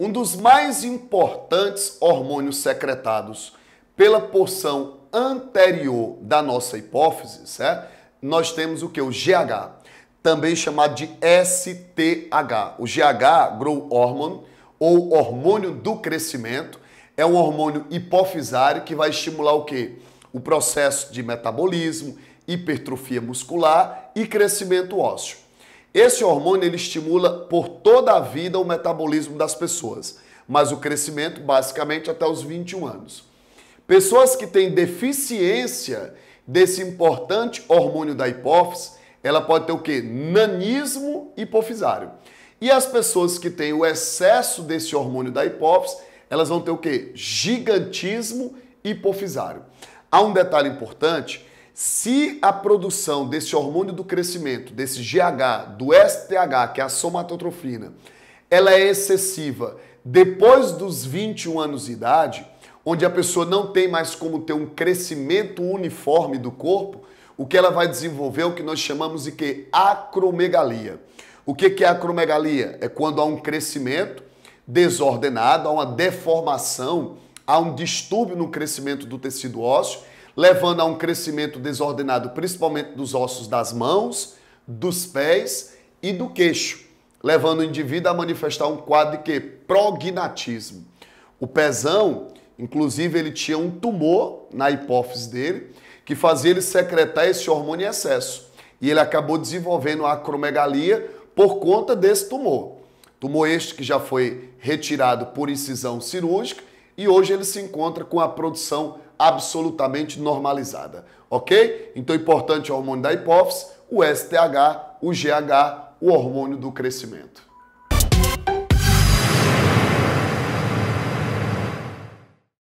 Um dos mais importantes hormônios secretados pela porção anterior da nossa hipófise, certo? nós temos o que? O GH, também chamado de STH. O GH, Grow Hormone, ou hormônio do crescimento, é um hormônio hipofisário que vai estimular o que? O processo de metabolismo, hipertrofia muscular e crescimento ósseo. Esse hormônio ele estimula por toda a vida o metabolismo das pessoas, mas o crescimento basicamente até os 21 anos. Pessoas que têm deficiência desse importante hormônio da hipófise, ela pode ter o que? Nanismo hipofisário. E as pessoas que têm o excesso desse hormônio da hipófise, elas vão ter o que? Gigantismo hipofisário. Há um detalhe importante se a produção desse hormônio do crescimento, desse GH, do STH, que é a somatotrofina, ela é excessiva depois dos 21 anos de idade, onde a pessoa não tem mais como ter um crescimento uniforme do corpo, o que ela vai desenvolver é o que nós chamamos de que acromegalia. O que, que é acromegalia? É quando há um crescimento desordenado, há uma deformação, há um distúrbio no crescimento do tecido ósseo levando a um crescimento desordenado, principalmente dos ossos das mãos, dos pés e do queixo, levando o indivíduo a manifestar um quadro de que? Prognatismo. O pezão, inclusive, ele tinha um tumor na hipófise dele, que fazia ele secretar esse hormônio em excesso. E ele acabou desenvolvendo a acromegalia por conta desse tumor. Tumor este que já foi retirado por incisão cirúrgica e hoje ele se encontra com a produção absolutamente normalizada, ok? Então, importante é o hormônio da hipófise, o STH, o GH, o hormônio do crescimento.